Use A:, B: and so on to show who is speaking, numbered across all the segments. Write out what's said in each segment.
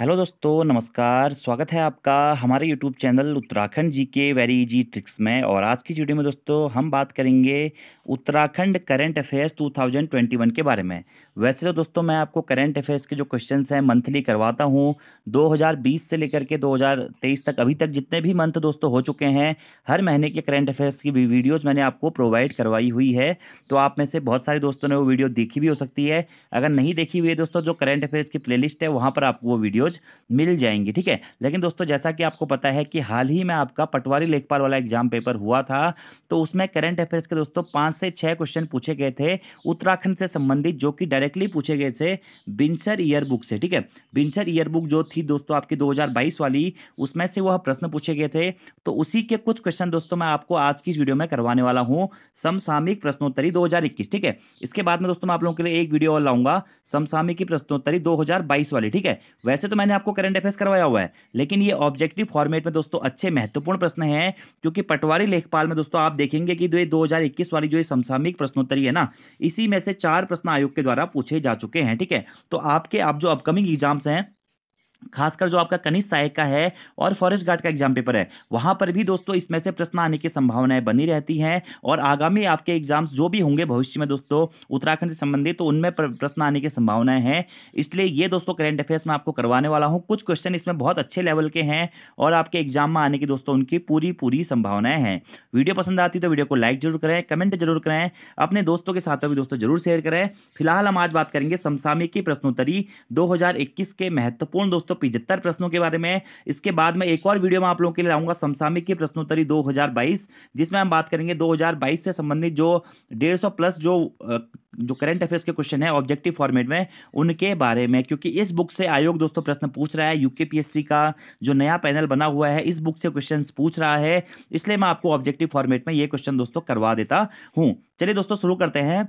A: hello दोस्तों नमस्कार स्वागत है आपका हमारे यूट्यूब चैनल उत्तराखंड जी के वेरी इजी ट्रिक्स में और आज की वीडियो में दोस्तों हम बात करेंगे उत्तराखंड करंट अफेयर्स 2021 के बारे में वैसे तो दोस्तों मैं आपको करंट अफेयर्स के जो क्वेश्चंस हैं मंथली करवाता हूं 2020 से लेकर के 2023 तक अभी तक जितने भी मंथ दोस्तों हो चुके हैं हर महीने के करंट अफेयर्स की वीडियोज़ मैंने आपको प्रोवाइड करवाई हुई है तो आप में से बहुत सारे दोस्तों ने वो वीडियो देखी भी हो सकती है अगर नहीं देखी हुई है दोस्तों जो करंट अफेयर्स की प्ले है वहाँ पर आपको वो वीडियो रोज मिल जाएंगी ठीक है लेकिन दोस्तों जैसा कि आपको पता है कि हाल ही में आपका पटवारी लेखपाल वाला एग्जाम पेपर हुआ था तो उसमें करंट अफेयर्स के दोस्तों पाँच से छः क्वेश्चन पूछे गए थे उत्तराखंड से संबंधित जो कि डायरेक्टली पूछे गए थे बिंसर ईयर बुक से ठीक है बिंसर ईयर बुक जो थी दोस्तों आपकी दो वाली उसमें से वह प्रश्न पूछे गए थे तो उसी के कुछ क्वेश्चन दोस्तों मैं आपको आज की इस वीडियो में करवाने वाला हूँ समसामिक प्रश्नोत्तरी दो ठीक है इसके बाद में दोस्तों मैं आप लोगों के लिए एक वीडियो और लाऊंगा समसामिक की प्रश्नोत्तरी दो वाली ठीक है वैसे तो मैंने आपको करंट अफेयर्स करवाया हुआ है लेकिन ये ऑब्जेक्टिव फॉर्मेट में दोस्तों अच्छे महत्वपूर्ण प्रश्न है क्योंकि पटवारी लेखपाल में दोस्तों आप देखेंगे कि दो वाली जो समसामिक प्रश्नोत्तरी है ना इसी में से चार प्रश्न आयोग के द्वारा पूछे जा चुके हैं ठीक है तो आपके आप जो अपकमिंग एग्जाम्स हैं खासकर जो आपका कनिष्ठ सहायक का है और फॉरेस्ट गार्ड का एग्जाम पेपर है वहाँ पर भी दोस्तों इसमें से प्रश्न आने की संभावनाएं बनी रहती हैं और आगामी आपके एग्जाम्स जो भी होंगे भविष्य में दोस्तों उत्तराखंड से संबंधित तो उनमें प्रश्न आने की संभावनाएं हैं इसलिए ये दोस्तों करेंट अफेयर्स में आपको करवाने वाला हूँ कुछ क्वेश्चन इसमें बहुत अच्छे लेवल के हैं और आपके एग्जाम में आने की दोस्तों उनकी पूरी पूरी संभावनाएं हैं वीडियो पसंद आती तो वीडियो को लाइक जरूर करें कमेंट जरूर करें अपने दोस्तों के साथ भी दोस्तों जरूर शेयर करें फिलहाल हम आज बात करेंगे की प्रश्नोत्तरी दो के महत्वपूर्ण दोस्तों दोस्तों पिछहत्तर प्रश्नों के बारे में इसके बाद में एक और वीडियो में आप लोगों के लिए लाऊंगा समसामिक की प्रश्नोत्तरी 2022 जिसमें हम बात करेंगे 2022 से संबंधित जो 150 प्लस जो जो करंट अफेयर्स के क्वेश्चन है ऑब्जेक्टिव फॉर्मेट में उनके बारे में क्योंकि इस बुक से आयोग दोस्तों प्रश्न पूछ रहा है यूके का जो नया पैनल बना हुआ है इस बुक से क्वेश्चन पूछ रहा है इसलिए मैं आपको ऑब्जेक्टिव फॉर्मेट में ये क्वेश्चन दोस्तों करवा देता हूँ चलिए दोस्तों शुरू करते हैं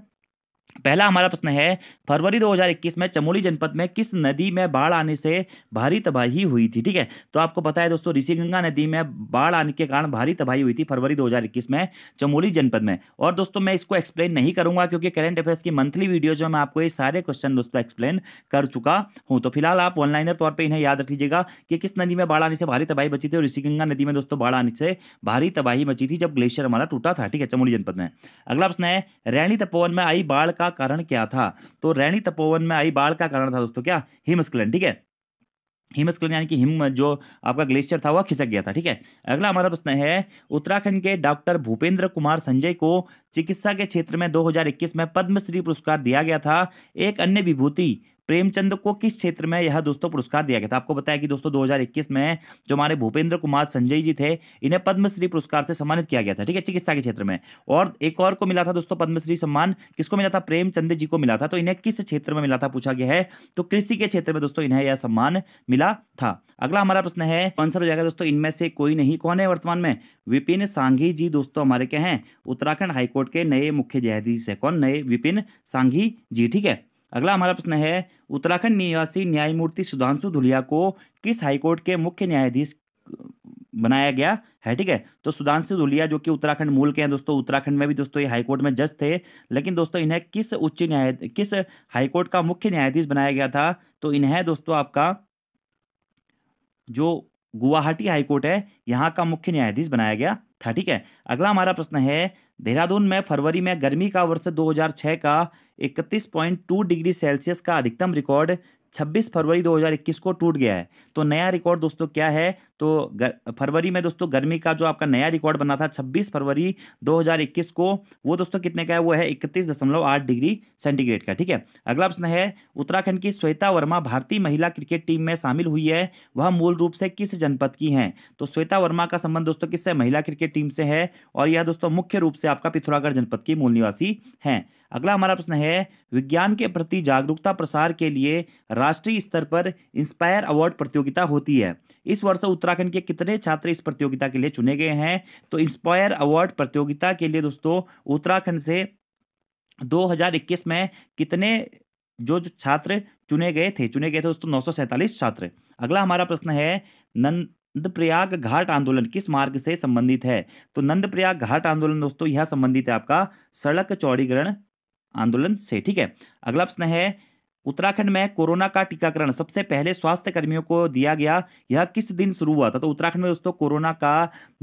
A: पहला हमारा प्रश्न है फरवरी 2021 में चमोली जनपद में किस नदी में बाढ़ आने से भारी तबाही हुई थी ठीक है तो आपको पता है दोस्तों ऋषिगंगा नदी में बाढ़ आने के कारण भारी तबाही हुई थी फरवरी 2021 में चमोली जनपद में और दोस्तों मैं इसको एक्सप्लेन नहीं करूंगा क्योंकि करंट अफेयर्स की मंथली वीडियोज में मैं आपको ये सारे क्वेश्चन दोस्तों एक्सप्लेन कर चुका हूँ तो फिलहाल आप ऑनलाइनर तौर पर इन्हें याद रख लीजिएगा कि किस नदी में बाढ़ आने से भारी तबाही बची थी और ऋषिगंगा नदी में दोस्तों बाढ़ आने से भारी तबाही बची थी जब ग्लेशियर हमारा टूटा था ठीक है चमोली जनपद में अगला प्रश्न है रैणी तपोवन में आई बाढ़ का कारण क्या था तो रैणी तपोवन में आई बाढ़ का कारण था दोस्तों क्या हिमस्खलन ठीक है हिमस्खलन यानी कि हिम जो आपका ग्लेशियर था वह खिसक गया था ठीक है अगला हमारा प्रश्न है उत्तराखंड के डॉक्टर भूपेंद्र कुमार संजय को चिकित्सा के क्षेत्र में 2021 में पद्मश्री पुरस्कार दिया गया था एक अन्य विभूति प्रेमचंद को किस क्षेत्र में यह दोस्तों पुरस्कार दिया गया था आपको बताया कि दोस्तों 2021 में जो हमारे भूपेंद्र कुमार संजय जी थे इन्हें पद्मश्री पुरस्कार से सम्मानित किया गया था ठीक है चिकित्सा के क्षेत्र में और एक और को मिला था दोस्तों पद्मश्री सम्मान किसको मिला था प्रेमचंद जी को मिला था तो इन्हें किस क्षेत्र में मिला था पूछा गया है तो कृषि के क्षेत्र में दोस्तों इन्हें यह सम्मान मिला था अगला हमारा प्रश्न है आंसर हो जाएगा दोस्तों इनमें से कोई नहीं कौन है वर्तमान में विपिन सांघी जी दोस्तों हमारे क्या हैं उत्तराखंड हाईकोर्ट के नए मुख्य न्यायाधीश है कौन नए विपिन सांघी जी ठीक है अगला हमारा प्रश्न है उत्तराखंड निवासी न्यायमूर्ति सुधांशु धुलिया को किस हाईकोर्ट के मुख्य न्यायाधीश बनाया गया है ठीक है तो सुधांशु धुलिया जो कि उत्तराखंड मूल के हैं दोस्तों उत्तराखंड में भी दोस्तों ये हाईकोर्ट में जज थे लेकिन दोस्तों इन्हें किस उच्च न्याय किस हाईकोर्ट का मुख्य न्यायाधीश बनाया गया था तो इन्हें दोस्तों आपका जो गुवाहाटी हाईकोर्ट है यहाँ का मुख्य न्यायाधीश बनाया गया था ठीक है अगला हमारा प्रश्न है देहरादून में फरवरी में गर्मी का वर्ष 2006 का 31.2 डिग्री सेल्सियस का अधिकतम रिकॉर्ड 26 फरवरी 2021 को टूट गया है तो नया रिकॉर्ड दोस्तों क्या है तो फरवरी में दोस्तों गर्मी का जो आपका नया रिकॉर्ड बना था 26 फरवरी 2021 को वो दोस्तों कितने का है वो है इकतीस दशमलव आठ डिग्री सेंटीग्रेड का ठीक है अगला प्रश्न है उत्तराखंड की श्वेता वर्मा भारतीय महिला क्रिकेट टीम में शामिल हुई है वह मूल रूप से किस जनपद की हैं तो श्वेता वर्मा का संबंध दोस्तों किससे महिला क्रिकेट टीम से है और यह दोस्तों मुख्य रूप से आपका पिथौरागढ़ जनपद की मूल निवासी हैं अगला हमारा प्रश्न है विज्ञान के प्रति जागरूकता प्रसार के लिए राष्ट्रीय स्तर पर इंस्पायर अवार्ड प्रतियोगिता होती है इस वर्ष उत्तरा उत्तराखंड के कितने छात्र इस प्रतियोगिता के लिए चुने गए हैं तो इंस्पायर अवार्ड प्रतियोगिता के लिए दोस्तों उत्तराखंड से 2021 में कितने जो जो छात्र चुने गए थे चुने गए थे दोस्तों नौ छात्र अगला हमारा प्रश्न है नंद नंदप्रयाग घाट आंदोलन किस मार्ग से संबंधित है तो नंदप्रयाग घाट आंदोलन दोस्तों यह संबंधित है आपका सड़क चौड़ीकरण आंदोलन से ठीक है अगला प्रश्न है उत्तराखंड में कोरोना का टीकाकरण सबसे पहले स्वास्थ्य कर्मियों को दिया गया यह किस दिन शुरू हुआ था तो उत्तराखंड में दोस्तों कोरोना का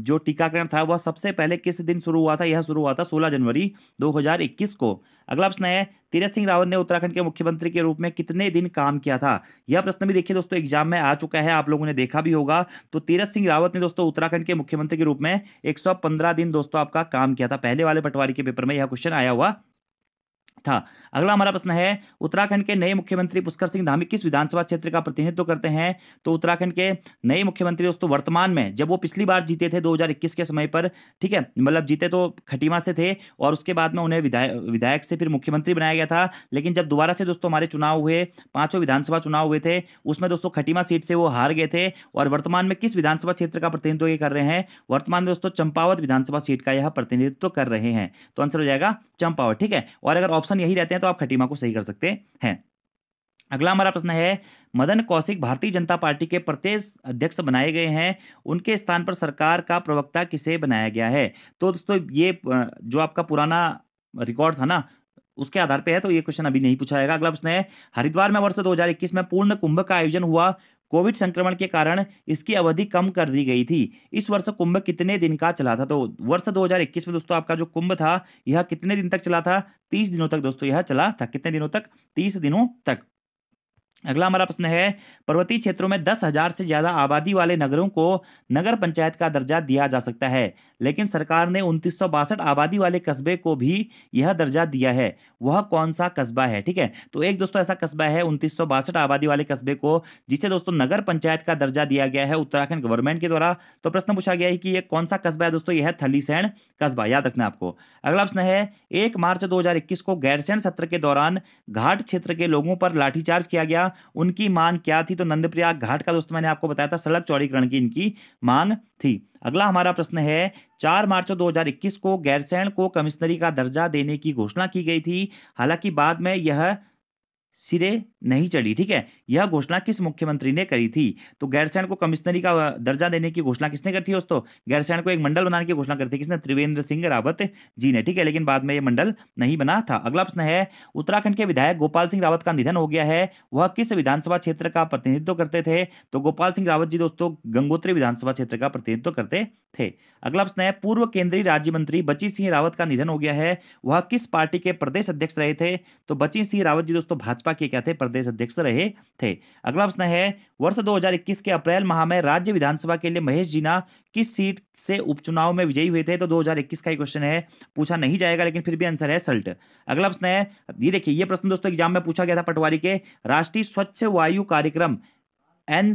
A: जो टीकाकरण था वह सबसे पहले किस दिन शुरू हुआ था यह शुरू हुआ था 16 जनवरी 2021 को अगला प्रश्न है तीरथ सिंह रावत ने उत्तराखंड के मुख्यमंत्री के रूप में कितने दिन काम किया था यह प्रश्न भी देखिए दोस्तों एग्जाम में आ चुका है आप लोगों ने देखा भी होगा तो तीरथ सिंह रावत ने दोस्तों उत्तराखंड के मुख्यमंत्री के रूप में 115 दिन दोस्तों आपका काम किया था पहले वाले पटवारी के पेपर में यह क्वेश्चन आया हुआ था अगला हमारा प्रश्न है उत्तराखंड के नए मुख्यमंत्री पुष्कर सिंह धामी किस विधानसभा क्षेत्र का प्रतिनिधित्व करते हैं तो उत्तराखंड के नए मुख्यमंत्री दोस्तों वर्तमान में जब वो पिछली बार जीते थे 2021 के समय पर ठीक है मतलब जीते तो खटीमा से थे और उसके बाद में उन्हें विधायक विधायक से फिर मुख्यमंत्री बनाया गया था लेकिन जब दोबारा से दोस्तों हमारे चुनाव हुए पांचों विधानसभा चुनाव हुए थे उसमें दोस्तों खटीमा सीट से वो हार गए थे और वर्तमान में किस विधानसभा क्षेत्र का प्रतिनिधित्व कर रहे हैं वर्तमान में दोस्तों चंपावत विधानसभा सीट का यह प्रतिनिधित्व कर रहे हैं तो आंसर हो जाएगा चंपावत ठीक है और अगर ऑप्शन ऑप्शन यही रहते हैं तो आप खटीमा को सही कर सकते हैं अगला हमारा प्रश्न है मदन कौशिक भारतीय जनता पार्टी के प्रत्येक अध्यक्ष बनाए गए हैं उनके स्थान पर सरकार का प्रवक्ता किसे बनाया गया है तो दोस्तों ये जो आपका पुराना रिकॉर्ड था ना उसके आधार पे है तो ये क्वेश्चन अभी नहीं पूछा जाएगा अगला प्रश्न है हरिद्वार में वर्ष 2021 में पूर्ण कुंभ का आयोजन हुआ कोविड संक्रमण के कारण इसकी अवधि कम कर दी गई थी इस वर्ष कुंभ कितने दिन का चला था तो वर्ष 2021 में दोस्तों आपका जो कुंभ था यह कितने दिन तक चला था तीस दिनों तक दोस्तों यह चला था कितने दिनों तक तीस दिनों तक अगला हमारा प्रश्न है पर्वतीय क्षेत्रों में दस हजार से ज्यादा आबादी वाले नगरों को नगर पंचायत का दर्जा दिया जा सकता है लेकिन सरकार ने उनतीस आबादी वाले कस्बे को भी यह दर्जा दिया है वह कौन सा कस्बा है ठीक है तो एक दोस्तों ऐसा कस्बा है उनतीस आबादी वाले कस्बे को जिसे दोस्तों नगर पंचायत का दर्जा दिया गया है उत्तराखंड गवर्नमेंट के द्वारा तो प्रश्न पूछा गया है कि यह कौन सा कस्बा है दोस्तों यह थलीसैन कस्बा याद रखना आपको अगला प्रश्न है एक मार्च दो को गैरसैन सत्र के दौरान घाट क्षेत्र के लोगों पर लाठीचार्ज किया गया था उनकी मांग क्या थी तो नंदप्रयाग घाट का दोस्तों तो मैंने आपको बताया था सड़क चौड़ीकरण की इनकी मांग थी अगला हमारा प्रश्न है चार मार्च 2021 को गैरसैण को कमिश्नरी का दर्जा देने की घोषणा की गई थी हालांकि बाद में यह सिरे नहीं चली ठीक है यह घोषणा किस मुख्यमंत्री ने करी थी तो गैरसैन को कमिश्नरी का दर्जा देने की घोषणा किसने करी थी दोस्तों गैरसैन को एक मंडल बनाने की घोषणा करी थी किसने त्रिवेंद्र सिंह रावत जी ने ठीक है लेकिन बाद में यह मंडल नहीं बना था अगला प्रश्न है उत्तराखंड के विधायक गोपाल सिंह रावत का निधन हो गया है वह किस विधानसभा क्षेत्र का प्रतिनिधित्व करते थे तो गोपाल सिंह रावत जी दोस्तों गंगोत्री विधानसभा क्षेत्र का प्रतिनिधित्व करते थे अगला प्रश्न है पूर्व केंद्रीय राज्य मंत्री बची सिंह रावत का निधन हो गया है वह किस पार्टी के प्रदेश अध्यक्ष रहे थे तो बची सिंह रावत जी दोस्तों भाजपा के क्या थे प्रदेश अध्यक्ष रहे थे अगला प्रश्न है वर्ष 2021 के अप्रैल माह में राज्य विधानसभा के लिए महेश जीना किस सीट से उपचुनाव में विजयी हुए थे तो 2021 का ही क्वेश्चन है पूछा नहीं जाएगा लेकिन फिर भी आंसर है सल्ट अगला प्रश्न है ये देखिए ये प्रश्न दोस्तों एग्जाम में पूछा गया था पटवारी के राष्ट्रीय स्वच्छ वायु कार्यक्रम एन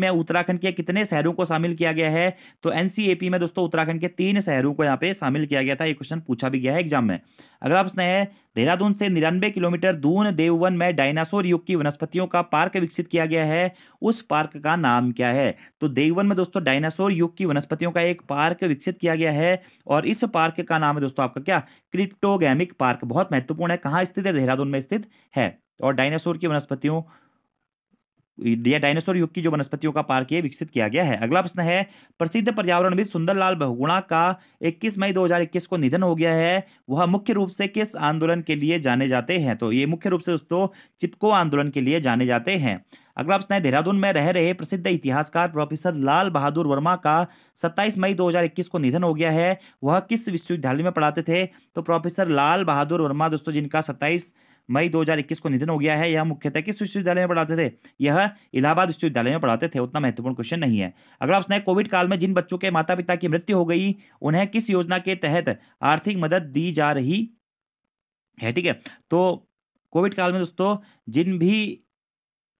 A: में उत्तराखंड के कितने शहरों को शामिल किया गया है तो एन में दोस्तों उत्तराखंड के तीन शहरों को यहाँ पे शामिल किया गया था ये क्वेश्चन पूछा भी गया है एग्जाम में अगला प्रश्न है देहरादून से निन्यानवे किलोमीटर दून देववन में डायनासोर युग की वनस्पतियों का पार्क विकसित किया गया है उस पार्क का नाम क्या है तो देववन में दोस्तों डायनासोर युग की वनस्पतियों का एक पार्क विकसित किया गया है और इस पार्क का नाम है दोस्तों आपका क्या क्रिप्टोगेमिक पार्क बहुत महत्वपूर्ण है कहाँ स्थित है देहरादून में स्थित है और डायनासोर की वनस्पतियों या डायनासोर युग की जो वनस्पतियों का पार्क है विकसित किया गया है अगला प्रश्न है प्रसिद्ध पर्यावरणविद सुंदरलाल बहुगुणा का 21 मई 2021 को निधन हो गया है वह मुख्य रूप से किस आंदोलन के लिए जाने जाते हैं तो ये मुख्य रूप से दोस्तों चिपको आंदोलन के लिए जाने जाते हैं अगला प्रश्न है देहरादून में रह रहे प्रसिद्ध इतिहासकार प्रोफेसर लाल बहादुर वर्मा का 27 मई 2021 को निधन हो गया है वह किस विश्वविद्यालय में पढ़ाते थे तो प्रोफेसर लाल बहादुर वर्मा दोस्तों जिनका मई 2021 को निधन हो गया है यह मुख्यतः किस विश्वविद्यालय में पढ़ाते थे यह इलाहाबाद विश्वविद्यालय में पढ़ाते थे उतना महत्वपूर्ण क्वेश्चन नहीं है अगला आपने कोविड काल में जिन बच्चों के माता पिता की मृत्यु हो गई उन्हें किस योजना के तहत आर्थिक मदद दी जा रही है ठीक है तो कोविड काल में दोस्तों जिन भी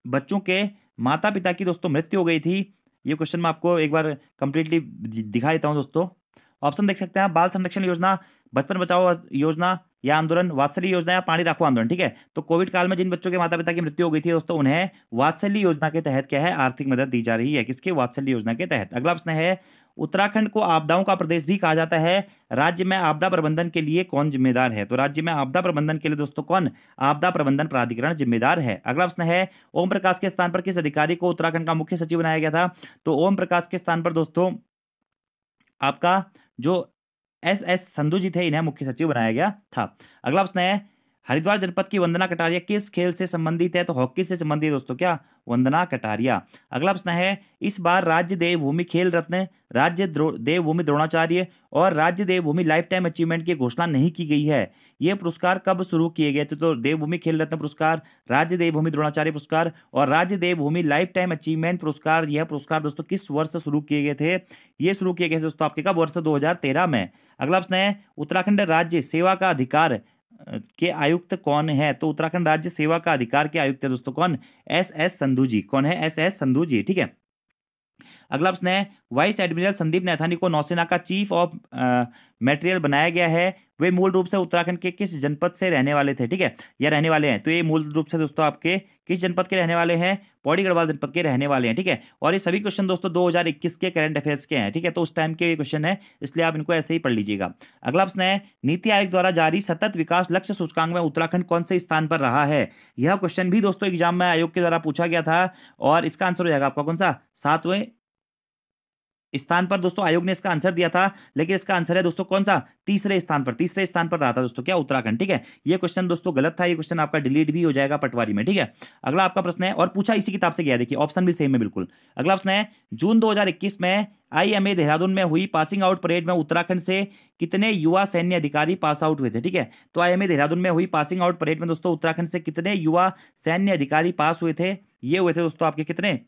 A: बच्चों के माता पिता की दोस्तों मृत्यु हो गई थी ये क्वेश्चन मैं आपको एक बार कंप्लीटली दिखा देता हूँ दोस्तों ऑप्शन देख सकते हैं बाल संरक्षण योजना बचपन बचाओ योजना या आंदोलन वात्सल्य योजना या पानी राखो आंदोलन ठीक है तो कोविड काल में जिन बच्चों के माता पिता की मृत्यु हो गई थी दोस्तों उन्हें वात्सल्य योजना के तहत क्या है आर्थिक मदद दी जा रही है किसके वात्सल्य योजना के तहत अगला प्रश्न है उत्तराखंड को आपदाओं का प्रदेश भी कहा जाता है राज्य में आपदा प्रबंधन के लिए कौन जिम्मेदार है तो राज्य में आपदा प्रबंधन के लिए दोस्तों कौन आपदा प्रबंधन प्राधिकरण जिम्मेदार है अगला प्रश्न है ओम प्रकाश के स्थान पर किस अधिकारी को उत्तराखंड का मुख्य सचिव बनाया गया था तो ओम प्रकाश के स्थान पर दोस्तों आपका जो एस एस संधु जी थे इन्हें मुख्य सचिव बनाया गया था अगला प्रश्न है हरिद्वार जनपद की वंदना कटारिया किस खेल से संबंधित है तो हॉकी से संबंधित दोस्तों क्या वंदना कटारिया अगला प्रश्न है इस बार राज्य देवभूमि खेल रत्न राज्य देवभूमि द्रोणाचार्य और राज्य देवभूमि लाइफ टाइम अचीवमेंट की घोषणा नहीं की गई है ये पुरस्कार कब शुरू किए गए थे तो देवभूमि खेल रत्न पुरस्कार राज्य देवभूमि द्रोणाचार्य पुरस्कार और राज्य देवभूमि लाइफ टाइम अचीवमेंट पुरस्कार यह पुरस्कार दोस्तों किस वर्ष शुरू किए गए थे ये शुरू किए गए थे दोस्तों आपके कब वर्ष दो में अगला प्रश्न है उत्तराखंड राज्य सेवा का अधिकार के आयुक्त कौन है तो उत्तराखंड राज्य सेवा का अधिकार के आयुक्त है दोस्तों कौन एस एस संधु जी कौन है एस एस संधु जी ठीक है अगला प्रश्न है वाइस एडमिरल संदीप नैथानी को नौसेना का चीफ ऑफ मेटेरियल बनाया गया है वे मूल रूप से उत्तराखंड के किस जनपद से रहने वाले थे ठीक है या रहने वाले हैं तो ये मूल रूप से दोस्तों आपके किस जनपद के रहने वाले हैं पौड़ी गढ़वाल जनपद के रहने वाले हैं ठीक है और ये सभी क्वेश्चन दोस्तों 2021 के करंट अफेयर्स के हैं ठीक है तो उस टाइम के ये क्वेश्चन है इसलिए आप इनको ऐसे ही पढ़ लीजिएगा अगला प्रश्न है नीति आयोग द्वारा जारी सतत विकास लक्ष्य सूचकांक में उत्तराखंड कौन से स्थान पर रहा है यह क्वेश्चन भी दोस्तों एग्जाम में आयोग के द्वारा पूछा गया था और इसका आंसर हो जाएगा आपका कौन सा सातवें स्थान पर दोस्तों आयोग ने इसका आंसर दिया था लेकिन इसका आंसर है दोस्तों कौन सा तीसरे स्थान पर तीसरे स्थान पर रहा था दोस्तों क्या उत्तराखंड ठीक है ये क्वेश्चन दोस्तों गलत था ये क्वेश्चन आपका डिलीट भी हो जाएगा पटवारी में ठीक है अगला आपका प्रश्न है और पूछा इसी किताब से गया देखिए ऑप्शन भी सेम है बिल्कुल अगला प्रश्न है जून दो में आई देहरादून में हुई पासिंग आउट परेड में उत्तराखंड से कितने युवा सैन्य अधिकारी पास आउट हुए थे ठीक है तो आई देहरादून में हुई पासिंग आउट परेड में दोस्तों उत्तराखंड से कितने युवा सैन्य अधिकारी पास हुए थे ये हुए थे दोस्तों आपके कितने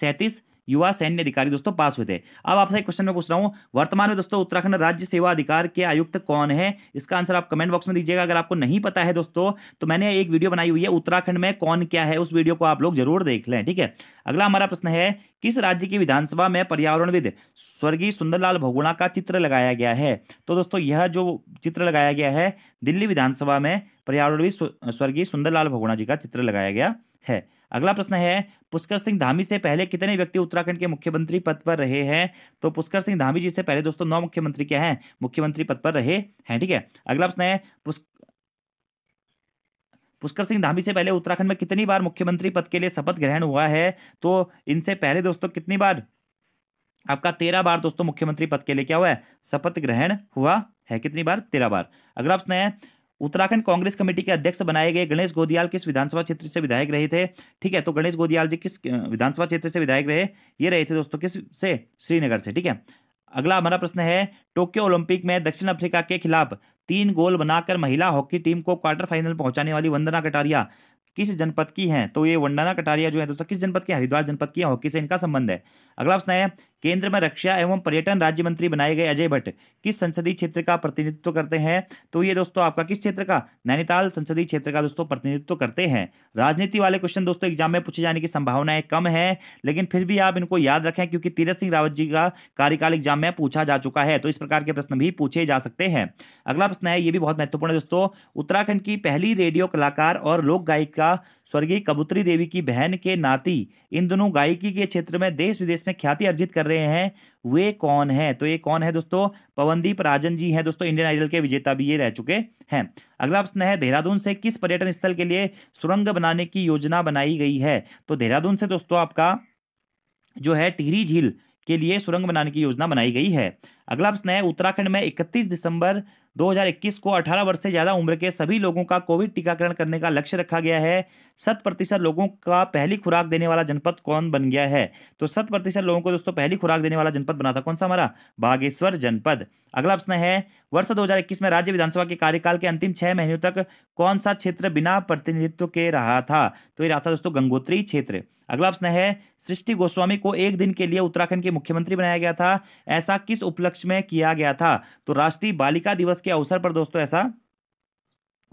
A: सैंतीस युवा सैन्य अधिकारी दोस्तों पास हुए थे अब आपसे एक क्वेश्चन में पूछ रहा हूँ वर्तमान में दोस्तों उत्तराखंड राज्य सेवा अधिकार के आयुक्त कौन है इसका आंसर आप कमेंट बॉक्स में दीजिएगा अगर आपको नहीं पता है दोस्तों तो मैंने एक वीडियो बनाई हुई है उत्तराखंड में कौन क्या है उस वीडियो को आप लोग जरूर देख लें ठीक है अगला हमारा प्रश्न है किस राज्य की विधानसभा में पर्यावरणविद स्वर्गीय सुंदरलाल भगुणा का चित्र लगाया गया है तो दोस्तों यह जो चित्र लगाया गया है दिल्ली विधानसभा में पर्यावरणविद स्वर्गीय सुंदरलाल भगुणा जी का चित्र लगाया गया है अगला प्रश्न है पुष्कर सिंह धामी से पहले कितने व्यक्ति उत्तराखंड के मुख्यमंत्री पद पर रहे हैं तो पुष्कर सिंह धामी जी से पहले दोस्तों नौ मुख्यमंत्री क्या हैं मुख्यमंत्री पद पर रहे हैं ठीक है अगला प्रश्न है पुष्कर सिंह धामी से पहले उत्तराखंड में कितनी बार मुख्यमंत्री पद के लिए शपथ ग्रहण हुआ है तो इनसे पहले दोस्तों कितनी बार आपका तेरह बार दोस्तों मुख्यमंत्री पद के लिए क्या हुआ है शपथ ग्रहण हुआ है कितनी बार तेरह बार अगला प्रश्न है उत्तराखंड कांग्रेस कमेटी के अध्यक्ष बनाए गए गणेश गोदियाल किस विधानसभा क्षेत्र से विधायक रहे थे ठीक है तो गणेश गोदियाल जी किस विधानसभा क्षेत्र से विधायक रहे ये रहे थे दोस्तों किस से श्रीनगर से ठीक है अगला हमारा प्रश्न है टोक्यो ओलंपिक में दक्षिण अफ्रीका के खिलाफ तीन गोल बनाकर महिला हॉकी टीम को क्वार्टर फाइनल पहुंचाने वाली वंदना कटारिया किस जनपद की हैं तो ये वंदना कटारिया जो है दोस्तों किस जनपद की हरिद्वार जनपद की हॉकी से इनका संबंध है अगला प्रश्न है केंद्र में रक्षा एवं पर्यटन राज्य मंत्री बनाए गए अजय भट्ट किस संसदीय क्षेत्र का प्रतिनिधित्व करते हैं तो ये दोस्तों आपका किस क्षेत्र का नैनीताल संसदीय क्षेत्र का दोस्तों प्रतिनिधित्व करते हैं राजनीति वाले क्वेश्चन दोस्तों एग्जाम में पूछे जाने की संभावनाएं कम है लेकिन फिर भी आप इनको याद रखें क्योंकि तीरथ सिंह रावत जी का कार्यकाल एग्जाम में पूछा जा चुका है तो इस प्रकार के प्रश्न भी पूछे जा सकते हैं अगला प्रश्न है ये भी बहुत महत्वपूर्ण है दोस्तों उत्तराखंड की पहली रेडियो कलाकार और लोक गायिका स्वर्गीय कबूतरी देवी की बहन के नाती इन दोनों गायकी के क्षेत्र में देश विदेश में ख्याति अर्जित कर रहे हैं वे कौन है तो ये कौन है दोस्तों पवनदीप राजन जी हैं दोस्तों इंडियन आइडल के विजेता भी ये रह चुके हैं अगला प्रश्न है देहरादून से किस पर्यटन स्थल के लिए सुरंग बनाने की योजना बनाई गई है तो देहरादून से दोस्तों आपका जो है टिहरी झील के लिए सुरंग बनाने की योजना बनाई गई है अगला प्रश्न है उत्तराखंड में 31 दिसंबर 2021 को 18 वर्ष से ज़्यादा उम्र के सभी लोगों का कोविड टीकाकरण करने का लक्ष्य रखा गया है शत प्रतिशत लोगों का पहली खुराक देने वाला जनपद कौन बन गया है तो शत प्रतिशत लोगों को दोस्तों पहली खुराक देने वाला जनपद बना था कौन सा हमारा बागेश्वर जनपद अगला प्रश्न है वर्ष दो में राज्य विधानसभा के कार्यकाल के अंतिम छह महीनों तक कौन सा क्षेत्र बिना प्रतिनिधित्व के रहा था तो ये रहा था दोस्तों गंगोत्री क्षेत्र अगला प्रश्न है सृष्टि गोस्वामी को एक दिन के लिए उत्तराखंड के मुख्यमंत्री बनाया गया था ऐसा किस उपलक्ष्य उपलक्ष्य में किया गया था तो राष्ट्रीय बालिका दिवस के अवसर पर दोस्तों ऐसा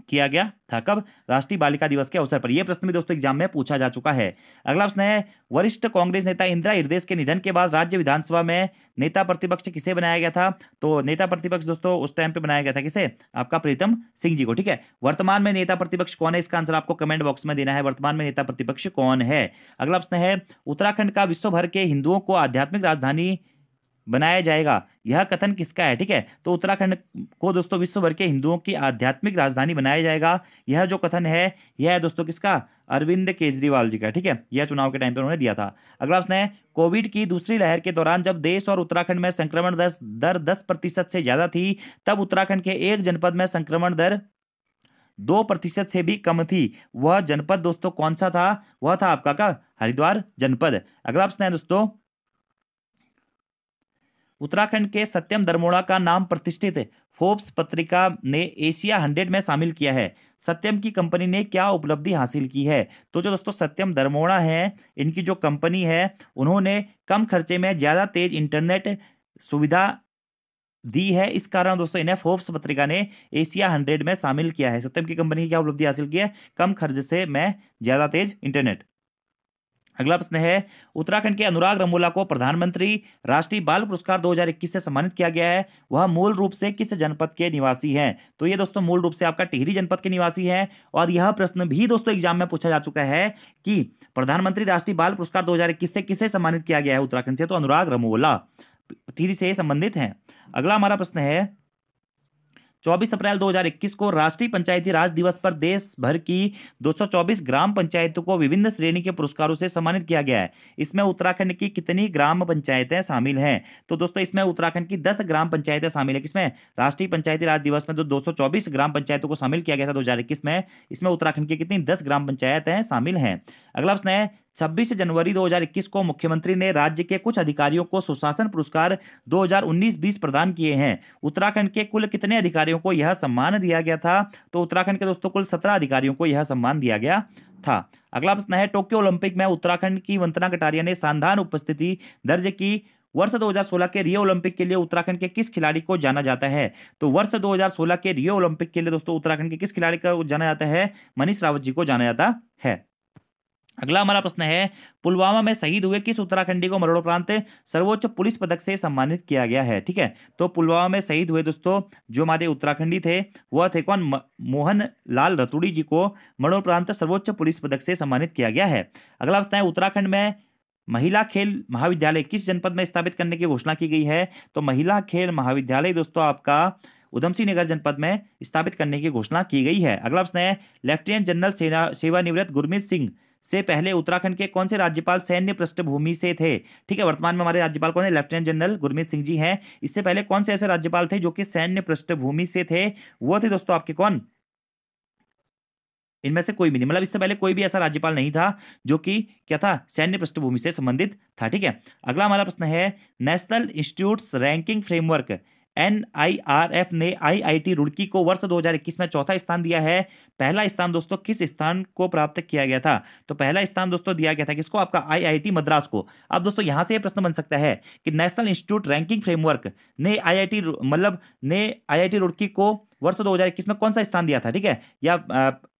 A: किया गया था कब राष्ट्रीय बालिका दिवस के अवसर पर यह प्रश्न भी दोस्तों एग्जाम में पूछा जा चुका है अगला प्रश्न है वरिष्ठ कांग्रेस नेता इंदिरा हृदय के निधन के बाद राज्य विधानसभा में नेता प्रतिपक्ष किसे बनाया गया था तो नेता प्रतिपक्ष दोस्तों उस टाइम पे बनाया गया था किसे आपका प्रीतम सिंह जी को ठीक है वर्तमान में नेता प्रतिपक्ष कौन है इसका आंसर आपको कमेंट बॉक्स में देना है वर्तमान में नेता प्रतिपक्ष कौन है अगला प्रश्न है उत्तराखंड का विश्वभर के हिंदुओं को आध्यात्मिक राजधानी बनाया जाएगा यह कथन किसका है ठीक है तो उत्तराखंड को दोस्तों विश्व भर के हिंदुओं की आध्यात्मिक राजधानी बनाया जाएगा यह जो कथन है यह है दोस्तों किसका अरविंद केजरीवाल जी का ठीक है यह चुनाव के टाइम पर उन्होंने दिया था अगला प्रश्न है कोविड की दूसरी लहर के दौरान जब देश और उत्तराखंड में संक्रमण दर दर दस प्रतिशत से ज्यादा थी तब उत्तराखंड के एक जनपद में संक्रमण दर दो प्रतिशत से भी कम थी वह जनपद दोस्तों कौन सा था वह था आपका का हरिद्वार जनपद अगला प्रश्न है दोस्तों उत्तराखंड के सत्यम दरमोड़ा का नाम प्रतिष्ठित फोर्ब्स पत्रिका ने एशिया हंड्रेड में शामिल किया है सत्यम की कंपनी ने क्या उपलब्धि हासिल की है तो जो दोस्तों सत्यम दरमोड़ा है इनकी जो कंपनी है उन्होंने कम खर्चे में ज़्यादा तेज इंटरनेट सुविधा दी है इस कारण दोस्तों इन्हें फोर्ब्स पत्रिका ने एशिया हंड्रेड में शामिल किया है सत्यम की कंपनी की क्या उपलब्धि हासिल की है कम खर्च से मैं ज़्यादा तेज इंटरनेट अगला प्रश्न है उत्तराखंड के अनुराग रमोला को प्रधानमंत्री राष्ट्रीय बाल पुरस्कार 2021 से सम्मानित किया गया है वह मूल रूप से किस जनपद के निवासी हैं तो ये दोस्तों मूल रूप से आपका टिहरी जनपद के निवासी है और यह प्रश्न भी दोस्तों एग्जाम में पूछा जा चुका है कि प्रधानमंत्री राष्ट्रीय बाल पुरस्कार दो से किसे सम्मानित किया गया है उत्तराखंड से तो अनुराग रमोला टिहरी से संबंधित है अगला हमारा प्रश्न है 24 अप्रैल 2021 को राष्ट्रीय पंचायती राज दिवस पर देश भर की 224 ग्राम पंचायतों को विभिन्न श्रेणी के पुरस्कारों से सम्मानित किया गया है इसमें उत्तराखंड की कितनी ग्राम पंचायतें शामिल हैं तो दोस्तों इसमें उत्तराखंड की 10 ग्राम पंचायतें शामिल है किसमें राष्ट्रीय पंचायती राज दिवस में जो तो दो ग्राम पंचायतों को शामिल किया गया था दो में इसमें उत्तराखंड की कितनी दस ग्राम पंचायतें शामिल हैं अगला प्रश्न है 26 जनवरी 2021 को मुख्यमंत्री ने राज्य के कुछ अधिकारियों को सुशासन पुरस्कार 2019-20 प्रदान किए हैं उत्तराखंड के कुल कितने अधिकारियों को यह सम्मान दिया गया था तो उत्तराखंड के दोस्तों कुल सत्रह अधिकारियों को यह सम्मान दिया गया था अगला प्रश्न है टोक्यो ओलंपिक में उत्तराखंड की वंतना कटारिया ने शानदार उपस्थिति दर्ज की वर्ष 2016 के रियो ओलंपिक के लिए उत्तराखंड के किस खिलाड़ी को जाना जाता है तो वर्ष 2016 के रियो ओलंपिक के लिए दोस्तों उत्तराखंड के किस खिलाड़ी को जाना जाता है मनीष रावत जी को जाना जाता है अगला हमारा प्रश्न है पुलवामा में शहीद हुए किस उत्तराखंडी को मरणोपरांत सर्वोच्च पुलिस पदक से सम्मानित किया गया है ठीक है तो पुलवामा में शहीद हुए दोस्तों जो हमारे उत्तराखंडी थे वह थे कौन मोहन लाल रतुड़ी जी को मरणोपरांत सर्वोच्च पुलिस पदक से सम्मानित किया गया है अगला प्रश्न है उत्तराखंड में महिला खेल महाविद्यालय किस जनपद में स्थापित करने की घोषणा की गई है तो महिला खेल महाविद्यालय दोस्तों आपका उधमसिंह नगर जनपद में स्थापित करने की घोषणा की गई है अगला प्रश्न है लेफ्टिनेंट जनरल सेवानिवृत्त गुरमीत सिंह से पहले उत्तराखंड के कौन से राज्यपाल सैन्य पृष्ठभूमि से थे ठीक है वर्तमान में हमारे राज्यपाल कौन है लेफ्टिनेंट जनरल गुरमीत सिंह जी हैं इससे पहले कौन से ऐसे राज्यपाल थे जो कि सैन्य पृष्ठभूमि से थे वो थे दोस्तों आपके कौन इनमें से कोई भी नहीं मतलब इससे पहले कोई भी ऐसा राज्यपाल नहीं था जो कि क्या था सैन्य पृष्ठभूमि से संबंधित था ठीक है अगला हमारा प्रश्न है national institute ranking framework F ने आईआईटी रुड़की को वर्ष 2021 में चौथा स्थान दिया है पहला स्थान दोस्तों किस स्थान को प्राप्त किया गया था तो पहला स्थान दोस्तों दिया गया था किसको आपका आईआईटी मद्रास को अब दोस्तों यहां से यह प्रश्न बन सकता है कि नेशनल इंस्टीट्यूट रैंकिंग फ्रेमवर्क ने टी मतलब ने टी रुड़की को वर्ष इक्कीस में कौन सा स्थान दिया था ठीक है या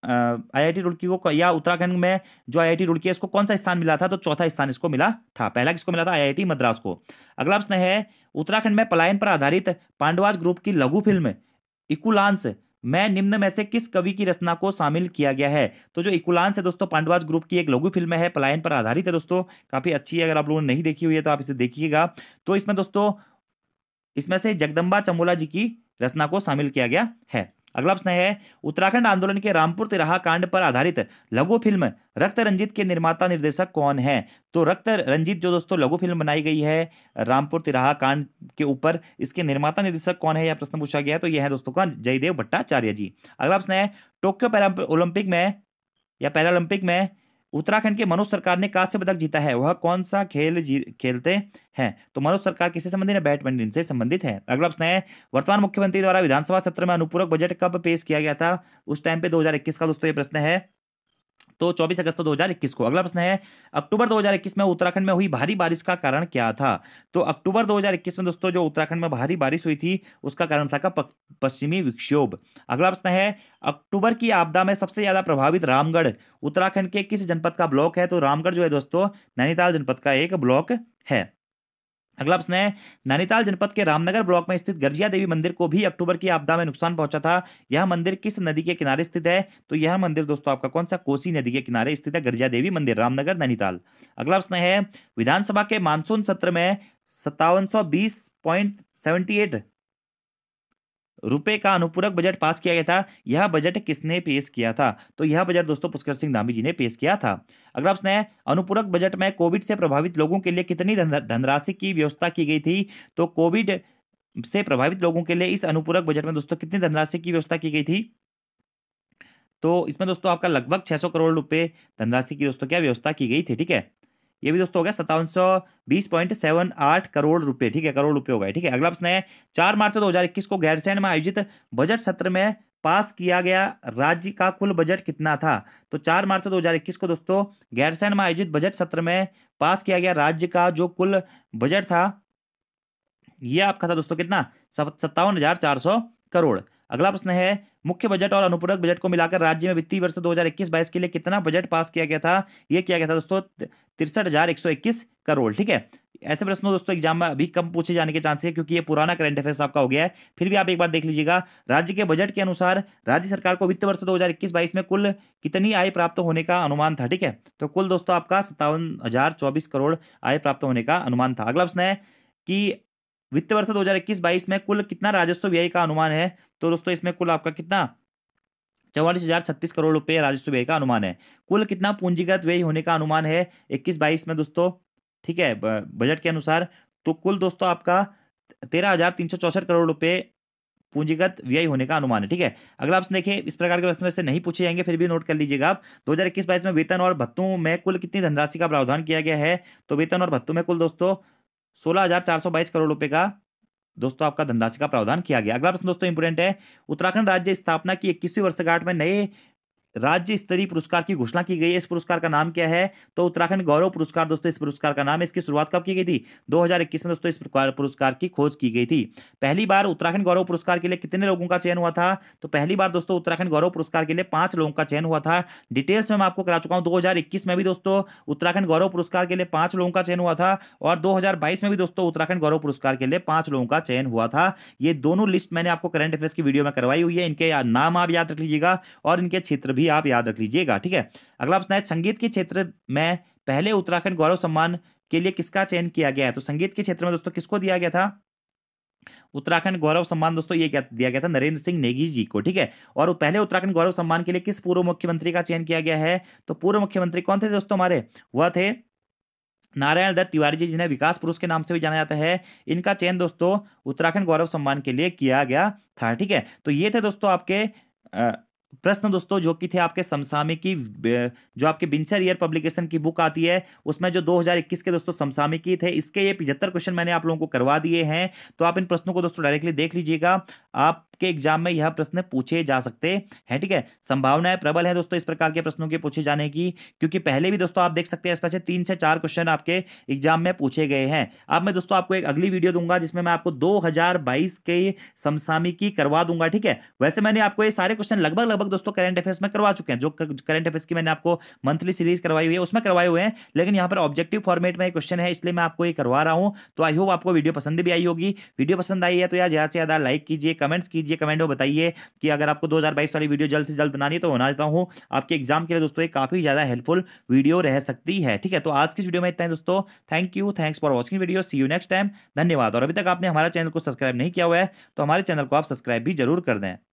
A: आईआईटी रुड़की को या उत्तराखंड में जो आईआईटी रुड़की है इसको कौन सा स्थान मिला था तो चौथा स्थान इसको मिला था पहला किसको मिला था आईआईटी मद्रास को अगला प्रश्न है उत्तराखंड में पलायन पर आधारित पांडवाज ग्रुप की लघु फिल्म इकुलांस मैं निम्न में से किस कवि की रचना को शामिल किया गया है तो जो इकुलांस है दोस्तों पांडवाज ग्रुप की एक लघु फिल्म है पलायन पर आधारित है दोस्तों काफी अच्छी है अगर आप लोगों ने नहीं देखी हुई है तो आप इसे देखिएगा तो इसमें दोस्तों इसमें से जगदम्बा चमोला जी की रचना को शामिल किया गया है अगला प्रश्न है उत्तराखंड आंदोलन के रामपुर तिराहा कांड पर आधारित लघु फिल्म रक्त रंजित के निर्माता निर्देशक कौन है तो रक्त रंजित जो दोस्तों लघु फिल्म बनाई गई है रामपुर तिराहा कांड के ऊपर इसके निर्माता निर्देशक कौन है यह प्रश्न पूछा गया है तो यह है दोस्तों का जयदेव भट्टाचार्य जी अगला प्रश्न है टोक्यो ओलंपिक में या पैरालंपिक में उत्तराखंड के मनोज सरकार ने कांस्य पदक जीता है वह कौन सा खेल खेलते हैं तो मनोज सरकार किससे संबंधित है बैडमिंटन से संबंधित है अगला प्रश्न है वर्तमान मुख्यमंत्री द्वारा विधानसभा सत्र में अनुपूरक बजट कब पेश किया गया था उस टाइम पे 2021 का दोस्तों ये प्रश्न है तो 24 अगस्त 2021 को अगला प्रश्न है अक्टूबर 2021 में उत्तराखंड में हुई भारी बारिश का कारण क्या था तो अक्टूबर 2021 में दोस्तों जो उत्तराखंड में भारी बारिश हुई थी उसका कारण था का पश्चिमी विक्षोभ अगला प्रश्न है अक्टूबर की आपदा में सबसे ज्यादा प्रभावित रामगढ़ उत्तराखंड के किस जनपद का ब्लॉक है तो रामगढ़ जो है दोस्तों नैनीताल जनपद का एक ब्लॉक है अगला प्रश्न है नैनीताल जनपद के रामनगर ब्लॉक में स्थित गर्जिया देवी मंदिर को भी अक्टूबर की आपदा में नुकसान पहुंचा था यह मंदिर किस नदी के किनारे स्थित है तो यह मंदिर दोस्तों आपका कौन सा कोसी नदी के किनारे स्थित है गर्जिया देवी मंदिर रामनगर नैनीताल अगला प्रश्न है विधानसभा के मानसून सत्र में सत्तावन सौ बीस पॉइंट सेवेंटी एट रुपए का अनुपूरक बजट पास किया गया था यह बजट किसने पेश किया था तो यह बजट दोस्तों पुष्कर सिंह धामी जी ने पेश किया था अगला प्रश्न है अनुपूरक बजट में कोविड से प्रभावित लोगों के लिए कितनी धनराशि की व्यवस्था की गई थी तो कोविड से प्रभावित लोगों के लिए इस अनुपूरक बजट में दोस्तों कितनी धनराशि की व्यवस्था की गई थी तो इसमें दोस्तों आपका लगभग 600 करोड़ रुपए धनराशि की दोस्तों क्या व्यवस्था की गई थी ठीक है ये भी दोस्तों हो गया सत्तावन सौ बीस पॉइंट सेवन आठ करोड़ रुपए ठीक है करोड़ रुपए हो गए ठीक है अगला प्रश्न है चार मार्च दो हजार इक्कीस को गैरसैंड में आयोजित बजट सत्र में पास किया गया राज्य का कुल बजट कितना था तो चार मार्च दो हजार इक्कीस को दोस्तों गैरसैंड में आयोजित बजट सत्र में पास किया गया राज्य का जो कुल बजट था यह आपका था दोस्तों कितना सत्तावन हजार चार सौ करोड़ अगला प्रश्न है मुख्य बजट और अनुपूरक बजट को मिलाकर राज्य में वित्तीय वर्ष 2021-22 के लिए कितना बजट पास किया गया था यह किया गया था दोस्तों तिरसठ करोड़ ठीक है ऐसे प्रश्न दोस्तों एग्जाम में अभी कम पूछे जाने के चांस है क्योंकि ये पुराना करंट अफेयर्स आपका हो गया है फिर भी आप एक बार देख लीजिएगा राज्य के बजट के अनुसार राज्य सरकार को वित्त वर्ष दो हजार में कुल कितनी आय प्राप्त होने का अनुमान था ठीक है तो कुल दोस्तों आपका सत्तावन करोड़ आय प्राप्त होने का अनुमान था अगला प्रश्न है कि वित्त वर्ष 2021-22 में कुल कितना राजस्व व्यय का अनुमान है तो दोस्तों इसमें कुल आपका कितना चौवालीस हजार छत्तीस करोड़ रुपए राजस्व व्यय का अनुमान है कुल कितना पूंजीगत व्यय होने का अनुमान है इक्कीस बाईस में दोस्तों ठीक है बजट के अनुसार तो कुल दोस्तों आपका तेरह हजार तीन सौ चौसठ करोड़ रुपए पूंजीगत व्यय होने का अनुमान है ठीक है अगला आपसे देखें इस प्रकार के प्रश्न से नहीं पूछे जाएंगे फिर भी नोट कर लीजिएगा आप दो हजार में वेतन और भत्तों में कुल कितनी धनराशि का प्रावधान किया गया है तो वेतन और भत्तों में कुल दोस्तों सोलह करोड़ रुपए का दोस्तों आपका धनराशि का प्रावधान किया गया अगला प्रश्न दोस्तों इंपोर्टेंट है उत्तराखंड राज्य स्थापना की इक्कीसवीं वर्षगांठ में नए राज्य स्तरीय पुरस्कार की घोषणा की गई है इस पुरस्कार का नाम क्या है तो उत्तराखंड गौरव पुरस्कार दोस्तों इस पुरस्कार का नाम है इसकी शुरुआत कब की गई थी 2021 में दोस्तों इस पुरस्कार की खोज की गई थी पहली बार उत्तराखंड गौरव पुरस्कार के लिए कितने लोगों का चयन हुआ था तो पहली बार दोस्तों उत्तराखंड गौरव पुरस्कार के लिए पांच लोगों का चयन हुआ था डिटेल्स में मैं आपको करा चुका हूँ दो में भी दोस्तों उत्तराखंड गौरव पुरस्कार के लिए पांच लोगों का चयन हुआ था और दो में भी दोस्तों उत्तराखंड गौरव पुरस्कार के लिए पांच लोगों का चयन हुआ था ये दोनों लिस्ट मैंने आपको करंट अफेयर्स की वीडियो में करवाई हुई है इनके नाम आप याद रख लीजिएगा और इनके क्षेत्र भी भी आप याद रख लीजिएगा ठीक है अगला प्रश्न है संगीत के क्षेत्र में पहले उत्तराखंड गौरव सम्मान के लिए किसका चयन किया गया है तो संगीत के क्षेत्र में दोस्तों किसको दिया गया था उत्तराखंड गौरव सम्मान दोस्तों ये क्या दिया गया था नरेंद्र सिंह नेगी जी को ठीक है और पहले उत्तराखंड गौरव सम्मान के लिए किस पूर्व मुख्यमंत्री का चयन किया गया है तो पूर्व मुख्यमंत्री कौन थे दोस्तों हमारे वह थे नारायण दत्त तिवारी जी जिन्हें विकास पुरुष के नाम से भी जाना जाता है इनका चयन दोस्तों उत्तराखंड गौरव सम्मान के लिए किया गया था ठीक है तो ये थे दोस्तों आपके प्रश्न दोस्तों जो कि थे आपके समसामी की जो आपके बिंचर ईयर पब्लिकेशन की बुक आती है उसमें जो 2021 के दोस्तों समसामी की थे इसके ये पिछहत्तर क्वेश्चन मैंने आप लोगों को करवा दिए हैं तो आप इन प्रश्नों को दोस्तों डायरेक्टली देख लीजिएगा आप आपके एग्जाम में यह प्रश्न पूछे जा सकते हैं ठीक है संभावनाएं प्रबल है दोस्तों इस प्रकार के प्रश्नों के पूछे जाने की क्योंकि पहले भी दोस्तों आप देख सकते हैं इस से तीन से चार क्वेश्चन आपके एग्जाम में पूछे गए हैं अब मैं दोस्तों आपको एक अगली वीडियो दूंगा जिसमें मैं आपको दो के समसामिकी करवा दूंगा ठीक है वैसे मैंने आपको ये सारे क्वेश्चन लगभग लगभग दोस्तों करंट अफेयर्स में करवा चुके हैं जो करंट अफेयर्स की मैंने आपको मंथली सीरीज करवाई हुई है उसमें करवाए हुए हैं लेकिन यहाँ पर ऑब्जेक्टिव फॉर्मेट में क्वेश्चन है इसलिए मैं आपको ये करवा रहा हूँ तो आई होप आपको वीडियो पसंद भी आई होगी वीडियो पसंद आई है तो यार ज्यादा से ज्यादा लाइक कीजिए कमेंट्स कीजिए कीजिए कमेंट में बताइए कि अगर आपको 2022 वाली वीडियो जल्द से जल्द बनानी है तो बना देता हूँ आपके एग्जाम के लिए दोस्तों एक काफ़ी ज़्यादा हेल्पफुल वीडियो रह सकती है ठीक है तो आज की वीडियो में इतना है दोस्तों thank you thanks for watching video see you next time धन्यवाद और अभी तक आपने हमारे चैनल को सब्सक्राइब नहीं किया हुआ है तो हमारे चैनल को आप सब्सक्राइब भी जरूर कर दें